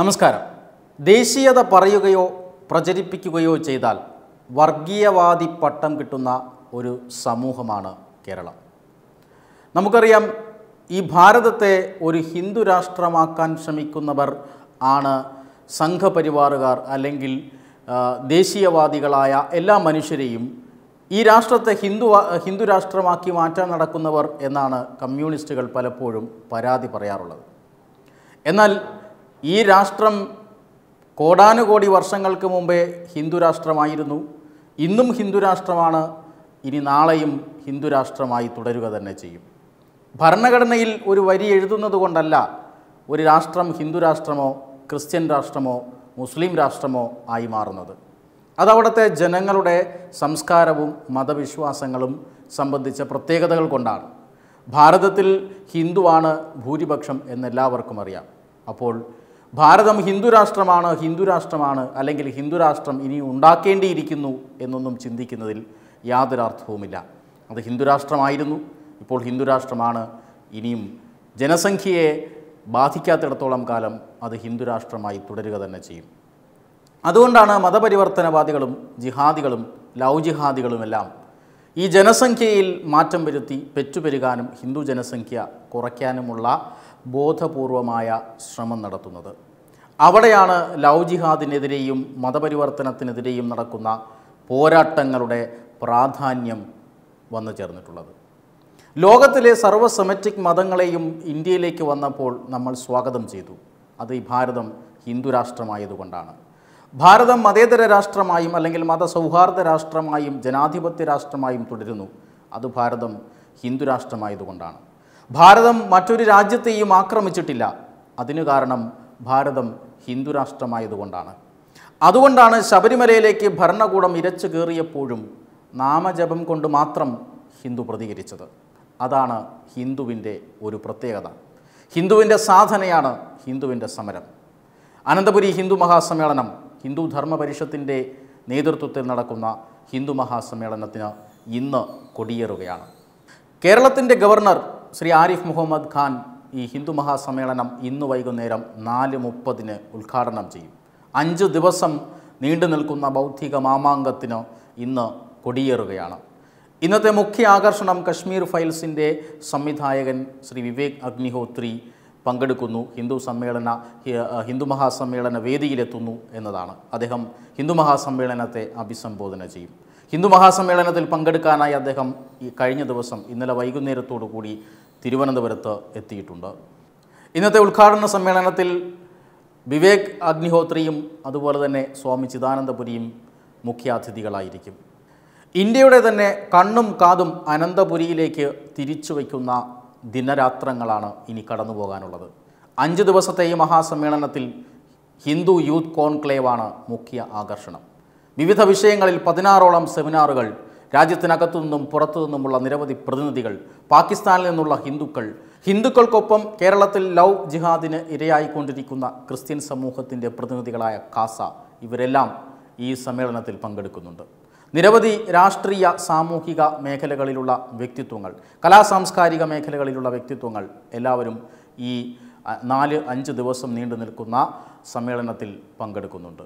നമസ്കാരം ദേശീയത പറയുകയോ പ്രചരിപ്പിക്കുകയോ ചെയ്താൽ വർഗീയവാദി പട്ടം കിട്ടുന്ന ഒരു സമൂഹമാണ് കേരളം നമുക്കറിയാം ഈ ഭാരതത്തെ ഒരു ഹിന്ദു രാഷ്ട്രമാക്കാൻ ശ്രമിക്കുന്നവർ ആണ് സംഘപരിവാറുകാർ അല്ലെങ്കിൽ ദേശീയവാദികളായ എല്ലാ മനുഷ്യരെയും ഈ രാഷ്ട്രത്തെ ഹിന്ദു ഹിന്ദു രാഷ്ട്രമാക്കി മാറ്റാൻ നടക്കുന്നവർ എന്നാണ് കമ്മ്യൂണിസ്റ്റുകൾ പലപ്പോഴും പരാതി പറയാറുള്ളത് എന്നാൽ ഈ രാഷ്ട്രം കോടാനുകോടി വർഷങ്ങൾക്ക് മുമ്പേ ഹിന്ദു രാഷ്ട്രമായിരുന്നു ഇന്നും ഹിന്ദു രാഷ്ട്രമാണ് ഇനി നാളെയും ഹിന്ദു രാഷ്ട്രമായി തുടരുക തന്നെ ചെയ്യും ഭരണഘടനയിൽ ഒരു വരി എഴുതുന്നത് കൊണ്ടല്ല ഒരു രാഷ്ട്രം ഹിന്ദു രാഷ്ട്രമോ ക്രിസ്ത്യൻ രാഷ്ട്രമോ മുസ്ലിം രാഷ്ട്രമോ ആയി മാറുന്നത് അതവിടുത്തെ ജനങ്ങളുടെ സംസ്കാരവും മതവിശ്വാസങ്ങളും സംബന്ധിച്ച പ്രത്യേകതകൾ കൊണ്ടാണ് ഭാരതത്തിൽ ഹിന്ദുവാണ് ഭൂരിപക്ഷം എന്നെല്ലാവർക്കും അറിയാം അപ്പോൾ ഭാരതം ഹിന്ദുരാഷ്ട്രമാണ് ഹിന്ദുരാഷ്ട്രമാണ് അല്ലെങ്കിൽ ഹിന്ദുരാഷ്ട്രം ഇനി ഉണ്ടാക്കേണ്ടിയിരിക്കുന്നു എന്നൊന്നും ചിന്തിക്കുന്നതിൽ അർത്ഥവുമില്ല അത് ഹിന്ദുരാഷ്ട്രമായിരുന്നു ഇപ്പോൾ ഹിന്ദുരാഷ്ട്രമാണ് ഇനിയും ജനസംഖ്യയെ ബാധിക്കാത്തിടത്തോളം കാലം അത് ഹിന്ദുരാഷ്ട്രമായി തുടരുക തന്നെ ചെയ്യും അതുകൊണ്ടാണ് മതപരിവർത്തനവാദികളും ജിഹാദികളും ലവ് ജിഹാദികളുമെല്ലാം ഈ ജനസംഖ്യയിൽ മാറ്റം വരുത്തി പെറ്റുപെരുകാനും ഹിന്ദു ജനസംഖ്യ കുറയ്ക്കാനുമുള്ള ബോധപൂർവമായ ശ്രമം നടത്തുന്നത് അവിടെയാണ് ലവ് ജിഹാദിനെതിരെയും മതപരിവർത്തനത്തിനെതിരെയും നടക്കുന്ന പോരാട്ടങ്ങളുടെ പ്രാധാന്യം വന്നു ചേർന്നിട്ടുള്ളത് ലോകത്തിലെ സർവ്വ മതങ്ങളെയും ഇന്ത്യയിലേക്ക് വന്നപ്പോൾ നമ്മൾ സ്വാഗതം ചെയ്തു അത് ഈ ഭാരതം ഹിന്ദു രാഷ്ട്രമായതുകൊണ്ടാണ് ഭാരതം മതേതര രാഷ്ട്രമായും അല്ലെങ്കിൽ മതസൗഹാർദ്ദ രാഷ്ട്രമായും ജനാധിപത്യ രാഷ്ട്രമായും തുടരുന്നു അത് ഭാരതം ഹിന്ദു രാഷ്ട്രമായതുകൊണ്ടാണ് ഭാരതം മറ്റൊരു രാജ്യത്തെയും ആക്രമിച്ചിട്ടില്ല അതിനു കാരണം ഭാരതം ഹിന്ദുരാഷ്ട്രമായതുകൊണ്ടാണ് അതുകൊണ്ടാണ് ശബരിമലയിലേക്ക് ഭരണകൂടം ഇരച്ചു കയറിയപ്പോഴും നാമജപം കൊണ്ട് മാത്രം ഹിന്ദു പ്രതികരിച്ചത് അതാണ് ഹിന്ദുവിൻ്റെ ഒരു പ്രത്യേകത ഹിന്ദുവിൻ്റെ സാധനയാണ് ഹിന്ദുവിൻ്റെ സമരം അനന്തപുരി ഹിന്ദു മഹാസമ്മേളനം ഹിന്ദു ധർമ്മ പരിഷത്തിൻ്റെ നേതൃത്വത്തിൽ നടക്കുന്ന ഹിന്ദു മഹാസമ്മേളനത്തിന് ഇന്ന് കൊടിയേറുകയാണ് കേരളത്തിൻ്റെ ഗവർണർ ശ്രീ ആരിഫ് മുഹമ്മദ് ഖാൻ ഈ ഹിന്ദു മഹാസമ്മേളനം ഇന്ന് വൈകുന്നേരം നാല് മുപ്പതിന് ഉദ്ഘാടനം ചെയ്യും അഞ്ച് ദിവസം നീണ്ടു നിൽക്കുന്ന ബൗദ്ധിക മാമാങ്കത്തിന് ഇന്ന് കൊടിയേറുകയാണ് ഇന്നത്തെ മുഖ്യ ആകർഷണം കശ്മീർ ഫയൽസിൻ്റെ സംവിധായകൻ ശ്രീ വിവേക് അഗ്നിഹോത്രി പങ്കെടുക്കുന്നു ഹിന്ദു സമ്മേളന ഹിന്ദു മഹാസമ്മേളന വേദിയിലെത്തുന്നു എന്നതാണ് അദ്ദേഹം ഹിന്ദു മഹാസമ്മേളനത്തെ അഭിസംബോധന ചെയ്യും ഹിന്ദു മഹാസമ്മേളനത്തിൽ പങ്കെടുക്കാനായി അദ്ദേഹം ഈ കഴിഞ്ഞ ദിവസം ഇന്നലെ വൈകുന്നേരത്തോടു കൂടി തിരുവനന്തപുരത്ത് എത്തിയിട്ടുണ്ട് ഇന്നത്തെ ഉദ്ഘാടന സമ്മേളനത്തിൽ വിവേക് അഗ്നിഹോത്രിയും അതുപോലെ തന്നെ സ്വാമി ചിദാനന്ദപുരിയും മുഖ്യാതിഥികളായിരിക്കും ഇന്ത്യയുടെ തന്നെ കണ്ണും കാതും അനന്തപുരിയിലേക്ക് തിരിച്ചു വയ്ക്കുന്ന ദിനരാത്രങ്ങളാണ് ഇനി കടന്നു പോകാനുള്ളത് അഞ്ച് ദിവസത്തെ ഈ മഹാസമ്മേളനത്തിൽ ഹിന്ദു യൂത്ത് കോൺക്ലേവാണ് മുഖ്യ ആകർഷണം വിവിധ വിഷയങ്ങളിൽ പതിനാറോളം സെമിനാറുകൾ രാജ്യത്തിനകത്തു നിന്നും പുറത്തു നിന്നുമുള്ള നിരവധി പ്രതിനിധികൾ പാകിസ്ഥാനിൽ നിന്നുള്ള ഹിന്ദുക്കൾ ഹിന്ദുക്കൾക്കൊപ്പം കേരളത്തിൽ ലവ് ജിഹാദിന് ഇരയായിക്കൊണ്ടിരിക്കുന്ന ക്രിസ്ത്യൻ സമൂഹത്തിൻ്റെ പ്രതിനിധികളായ കാസ ഇവരെല്ലാം ഈ സമ്മേളനത്തിൽ പങ്കെടുക്കുന്നുണ്ട് നിരവധി രാഷ്ട്രീയ സാമൂഹിക മേഖലകളിലുള്ള വ്യക്തിത്വങ്ങൾ കലാ സാംസ്കാരിക മേഖലകളിലുള്ള വ്യക്തിത്വങ്ങൾ എല്ലാവരും ഈ നാല് അഞ്ച് ദിവസം നീണ്ടു നിൽക്കുന്ന സമ്മേളനത്തിൽ പങ്കെടുക്കുന്നുണ്ട്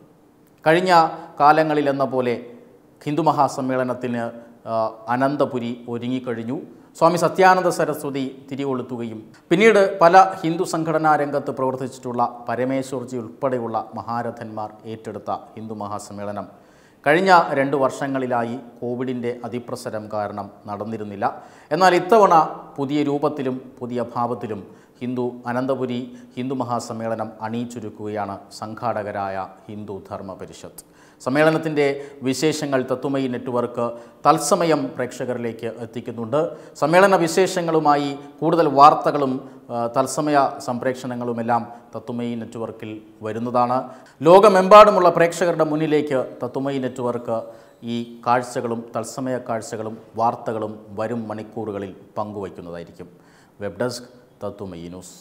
കഴിഞ്ഞ കാലങ്ങളിലെന്ന പോലെ ഹിന്ദു മഹാസമ്മേളനത്തിന് അനന്തപുരി ഒരുങ്ങിക്കഴിഞ്ഞു സ്വാമി സത്യാനന്ദ സരസ്വതി തിരികൊളുത്തുകയും പിന്നീട് പല ഹിന്ദു സംഘടനാ രംഗത്ത് പ്രവർത്തിച്ചിട്ടുള്ള പരമേശ്വർജി ഉൾപ്പെടെയുള്ള മഹാരഥന്മാർ ഏറ്റെടുത്ത ഹിന്ദു മഹാസമ്മേളനം കഴിഞ്ഞ രണ്ട് വർഷങ്ങളിലായി കോവിഡിൻ്റെ അതിപ്രസരം കാരണം നടന്നിരുന്നില്ല എന്നാൽ ഇത്തവണ പുതിയ രൂപത്തിലും പുതിയ ഭാവത്തിലും ഹിന്ദു അനന്തപുരി ഹിന്ദു മഹാസമ്മേളനം അണിയിച്ചൊരുക്കുകയാണ് സംഘാടകരായ ഹിന്ദു ധർമ്മ പരിഷത്ത് സമ്മേളനത്തിൻ്റെ വിശേഷങ്ങൾ തത്വമയി നെറ്റ്വർക്ക് തത്സമയം പ്രേക്ഷകരിലേക്ക് എത്തിക്കുന്നുണ്ട് സമ്മേളന വിശേഷങ്ങളുമായി കൂടുതൽ വാർത്തകളും തത്സമയ സംപ്രേക്ഷണങ്ങളുമെല്ലാം തത്വമയി നെറ്റ്വർക്കിൽ വരുന്നതാണ് ലോകമെമ്പാടുമുള്ള പ്രേക്ഷകരുടെ മുന്നിലേക്ക് തത്വമയി നെറ്റ്വർക്ക് ഈ കാഴ്ചകളും തത്സമയ കാഴ്ചകളും വാർത്തകളും വരും മണിക്കൂറുകളിൽ പങ്കുവയ്ക്കുന്നതായിരിക്കും വെബ് ഡെസ്ക് തത്തുമൈ ന്യൂസ്